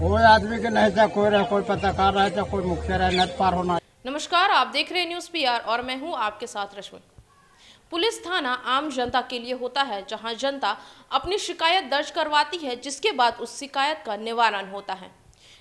कोई आदमी के नहीं था कोई कोई पत्रकार रहे था कोई मुखिया रहे पार होना नमस्कार आप देख रहे न्यूज पी और मैं हूँ आपके साथ रश्मि पुलिस थाना आम जनता के लिए होता है जहां जनता अपनी शिकायत दर्ज करवाती है जिसके बाद उस शिकायत का निवारण होता है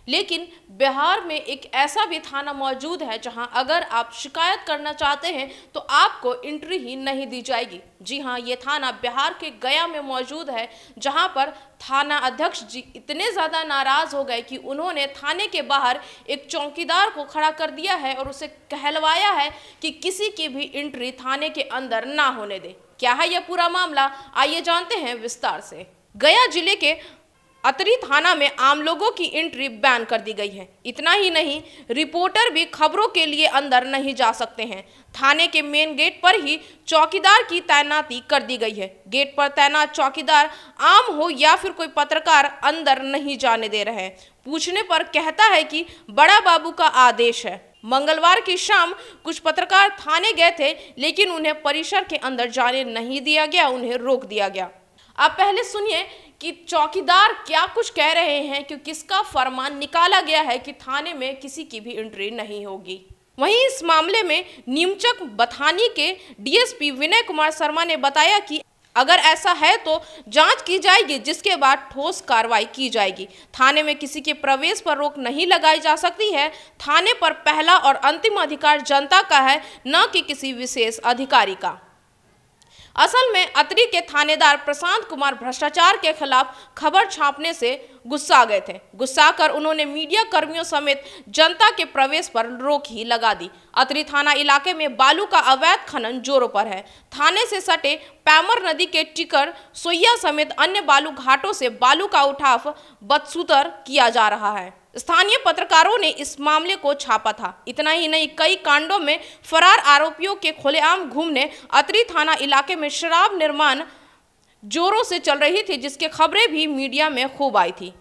लेकिन बिहार में एक ऐसा भी थाना मौजूद है जहां अगर आप शिकायत करना चाहते हैं तो आपको एंट्री ही नहीं दी जाएगी जी हाँ ये थाना बिहार के गया में मौजूद है जहां पर थाना अध्यक्ष जी इतने ज़्यादा नाराज़ हो गए कि उन्होंने थाने के बाहर एक चौकीदार को खड़ा कर दिया है और उसे कहलवाया है कि किसी की भी इंट्री थाने के अंदर ना होने दे क्या है यह पूरा मामला आइए जानते हैं विस्तार से गया जिले के अतरी थाना में आम लोगों की एंट्री बैन कर दी गई है इतना ही नहीं रिपोर्टर भी खबरों के लिए अंदर नहीं जा सकते हैं थाने के मेन गेट पर ही चौकीदार की तैनाती कर दी गई है गेट पर तैनात चौकीदार आम हो या फिर कोई पत्रकार अंदर नहीं जाने दे रहे पूछने पर कहता है कि बड़ा बाबू का आदेश है मंगलवार की शाम कुछ पत्रकार थाने गए थे लेकिन उन्हें परिसर के अंदर जाने नहीं दिया गया उन्हें रोक दिया गया आप पहले सुनिए कि चौकीदार क्या कुछ कह रहे हैं कि किसका फरमान निकाला गया है कि थाने में किसी की भी एंट्री नहीं होगी वहीं इस मामले में नीमचक बथानी के डीएसपी विनय कुमार शर्मा ने बताया कि अगर ऐसा है तो जांच की जाएगी जिसके बाद ठोस कार्रवाई की जाएगी थाने में किसी के प्रवेश पर रोक नहीं लगाई जा सकती है थाने पर पहला और अंतिम अधिकार जनता का है न कि किसी विशेष अधिकारी का असल में अतरी के थानेदार प्रशांत कुमार भ्रष्टाचार के खिलाफ खबर छापने से गुस्सा गए थे गुस्सा कर उन्होंने मीडिया कर्मियों समेत जनता के प्रवेश पर रोक ही लगा दी अतरी थाना इलाके में बालू का अवैध खनन जोरों पर है थाने से सटे पैमर नदी के टिकर सोया समेत अन्य बालू घाटों से बालू का उठाव बदसूतर किया जा रहा है स्थानीय पत्रकारों ने इस मामले को छापा था इतना ही नहीं कई कांडों में फरार आरोपियों के खुलेआम घूमने अतरी थाना इलाके में शराब निर्माण जोरों से चल रही थी जिसकी खबरें भी मीडिया में खूब आई थी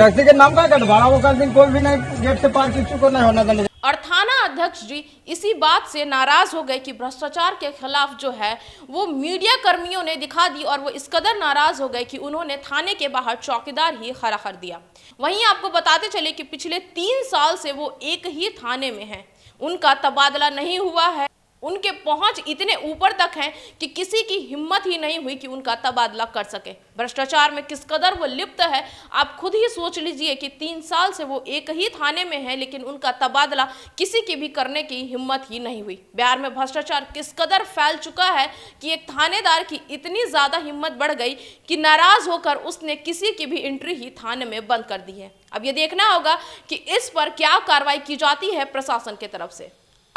के नाम का वो दिन कोई भी नहीं गेट से पार नहीं होना और थाना अध्यक्ष जी इसी बात से नाराज हो गए कि भ्रष्टाचार के खिलाफ जो है वो मीडिया कर्मियों ने दिखा दी और वो इस कदर नाराज हो गए कि उन्होंने थाने के बाहर चौकीदार ही खड़ा कर दिया वहीं आपको बताते चले कि पिछले तीन साल से वो एक ही थाने में है उनका तबादला नहीं हुआ है उनके पहुंच इतने ऊपर तक है कि किसी की हिम्मत ही नहीं हुई कि उनका तबादला कर सके भ्रष्टाचार में किस कदर वो लिप्त है आप खुद ही सोच लीजिए कि तीन साल से वो एक ही थाने में है लेकिन उनका तबादला किसी की भी करने की हिम्मत ही नहीं हुई बिहार में भ्रष्टाचार किस कदर फैल चुका है कि एक थानेदार की इतनी ज़्यादा हिम्मत बढ़ गई कि नाराज़ होकर उसने किसी की भी एंट्री ही थाने में बंद कर दी है अब ये देखना होगा कि इस पर क्या कार्रवाई की जाती है प्रशासन की तरफ से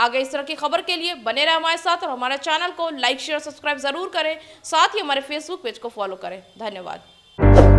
आगे इस तरह की खबर के लिए बने रहे हमारे साथ और हमारे चैनल को लाइक शेयर सब्सक्राइब जरूर करें साथ ही हमारे फेसबुक पेज को फॉलो करें धन्यवाद